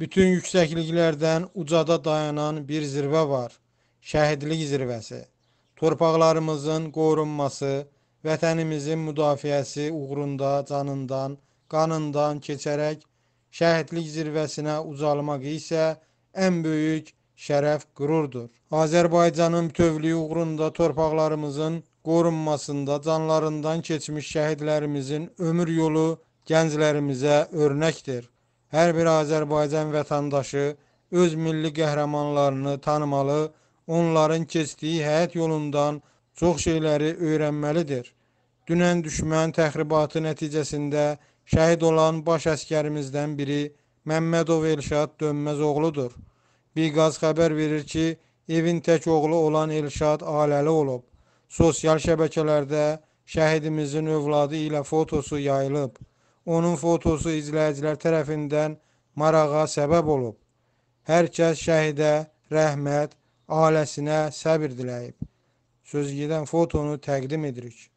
Bütün yüksəkliklərdən ucada dayanan bir zirvə var. Şəhidlik zirvəsi. Torpaqlarımızın qorunması, vətənimizin müdafiəsi uğrunda canından, qanından keçərək şəhidlik zirvəsinə ucalmaq isə ən böyük şərəf, qürurdur. Azərbaycanın bütövlüyü uğrunda torpaqlarımızın qorunmasında canlarından keçmiş şəhidlərimizin ömür yolu gənclərimizə örnəkdir. Hər bir Azərbaycan vətəndaşı öz milli qəhrəmanlarını tanımalı, onların keçdiyi həyat yolundan çox şeyləri öyrənməlidir. Dünən düşmən təxribatı nəticəsində şəhid olan baş əskərimizdən biri Məmmədov Elşad Dönməz oğludur. Biqaz xəbər verir ki, evin tək oğlu olan Elşad aləli olub. Sosial şəbəkələrdə şəhidimizin övladı ilə fotosu yayılıb onun fotosu izləyicilər tərəfindən marağa səbəb olub. Hər kəs şəhidə rəhmət, ailəsinə səbir diləyib. Sözügedən fotonu təqdim edirik.